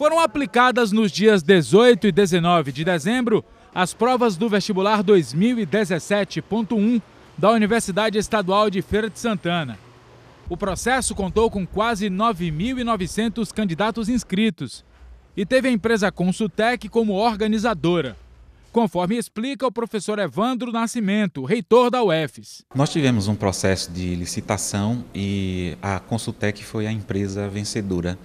Foram aplicadas nos dias 18 e 19 de dezembro as provas do vestibular 2017.1 da Universidade Estadual de Feira de Santana. O processo contou com quase 9.900 candidatos inscritos e teve a empresa Consultec como organizadora conforme explica o professor Evandro Nascimento, reitor da UFES. Nós tivemos um processo de licitação e a Consultec foi a empresa vencedora.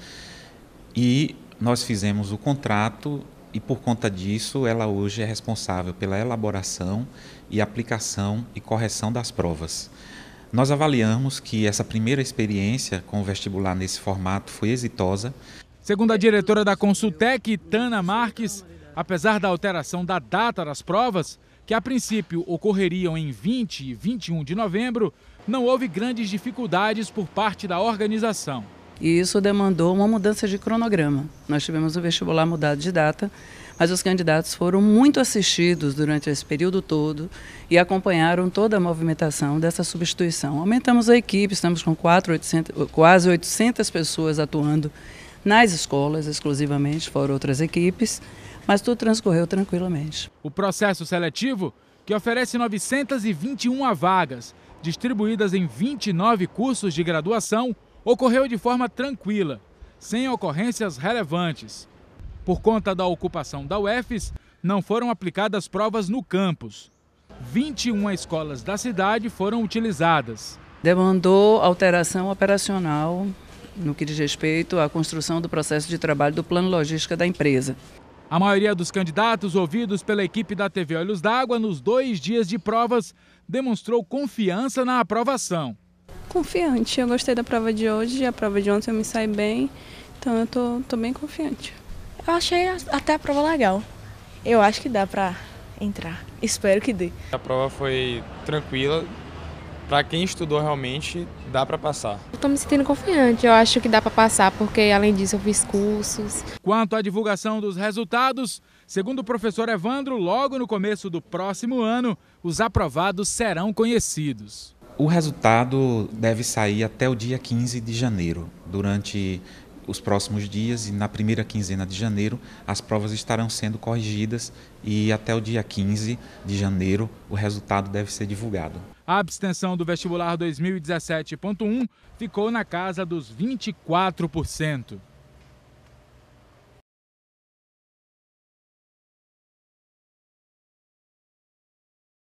E nós fizemos o contrato e por conta disso ela hoje é responsável pela elaboração e aplicação e correção das provas. Nós avaliamos que essa primeira experiência com o vestibular nesse formato foi exitosa. Segundo a diretora da Consultec, Tana Marques, apesar da alteração da data das provas, que a princípio ocorreriam em 20 e 21 de novembro, não houve grandes dificuldades por parte da organização. E isso demandou uma mudança de cronograma. Nós tivemos o vestibular mudado de data, mas os candidatos foram muito assistidos durante esse período todo e acompanharam toda a movimentação dessa substituição. Aumentamos a equipe, estamos com 4, 800, quase 800 pessoas atuando nas escolas exclusivamente, fora outras equipes, mas tudo transcorreu tranquilamente. O processo seletivo, que oferece 921 vagas, distribuídas em 29 cursos de graduação, ocorreu de forma tranquila, sem ocorrências relevantes. Por conta da ocupação da UFES, não foram aplicadas provas no campus. 21 escolas da cidade foram utilizadas. Demandou alteração operacional no que diz respeito à construção do processo de trabalho do plano logística da empresa. A maioria dos candidatos ouvidos pela equipe da TV Olhos d'Água nos dois dias de provas demonstrou confiança na aprovação confiante. Eu gostei da prova de hoje, a prova de ontem eu me saí bem, então eu tô, tô bem confiante. Eu achei até a prova legal. Eu acho que dá para entrar. Espero que dê. A prova foi tranquila. Para quem estudou realmente, dá para passar. Eu tô me sentindo confiante. Eu acho que dá para passar, porque além disso eu fiz cursos. Quanto à divulgação dos resultados, segundo o professor Evandro, logo no começo do próximo ano, os aprovados serão conhecidos. O resultado deve sair até o dia 15 de janeiro. Durante os próximos dias e na primeira quinzena de janeiro, as provas estarão sendo corrigidas e até o dia 15 de janeiro o resultado deve ser divulgado. A abstenção do vestibular 2017.1 ficou na casa dos 24%.